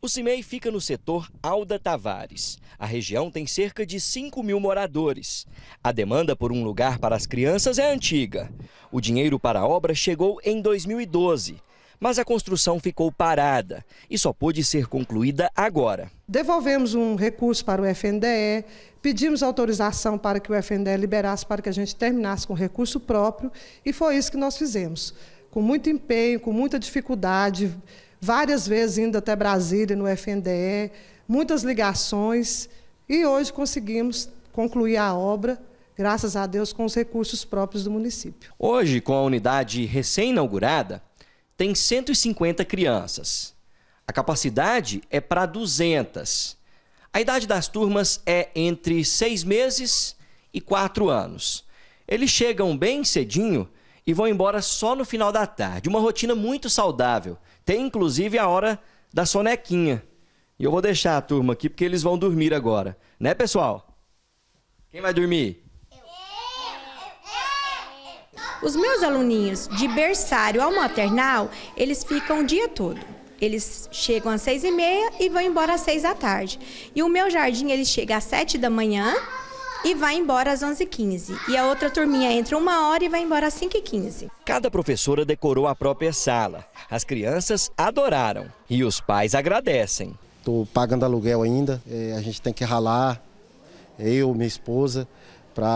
O CIMEI fica no setor Alda Tavares. A região tem cerca de 5 mil moradores. A demanda por um lugar para as crianças é antiga. O dinheiro para a obra chegou em 2012, mas a construção ficou parada e só pôde ser concluída agora. Devolvemos um recurso para o FNDE, pedimos autorização para que o FNDE liberasse para que a gente terminasse com recurso próprio e foi isso que nós fizemos. Com muito empenho, com muita dificuldade várias vezes indo até Brasília, no FNDE, muitas ligações, e hoje conseguimos concluir a obra graças a Deus, com os recursos próprios do município. Hoje, com a unidade recém-inaugurada, tem 150 crianças. A capacidade é para 200. A idade das turmas é entre seis meses e quatro anos. Eles chegam bem cedinho e vão embora só no final da tarde. Uma rotina muito saudável. Tem inclusive a hora da sonequinha. E eu vou deixar a turma aqui porque eles vão dormir agora, né, pessoal? Quem vai dormir? Os meus aluninhos de berçário ao maternal, eles ficam o dia todo. Eles chegam às seis e meia e vão embora às seis da tarde. E o meu jardim, ele chega às sete da manhã e vai embora às 11h15. E a outra turminha entra uma hora e vai embora às 5h15. Cada professora decorou a própria sala. As crianças adoraram e os pais agradecem. Estou pagando aluguel ainda, eh, a gente tem que ralar, eu, minha esposa, para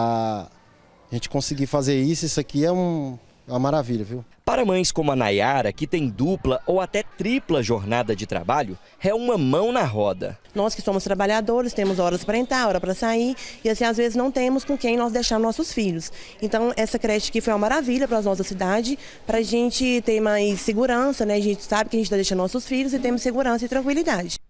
a gente conseguir fazer isso. Isso aqui é um, é uma maravilha, viu? Para mães como a Nayara, que tem dupla ou até tripla jornada de trabalho, é uma mão na roda. Nós que somos trabalhadores, temos horas para entrar, hora para sair, e assim às vezes não temos com quem nós deixar nossos filhos. Então essa creche aqui foi uma maravilha para a nossa cidade, para a gente ter mais segurança, né? A gente sabe que a gente está deixando nossos filhos e temos segurança e tranquilidade.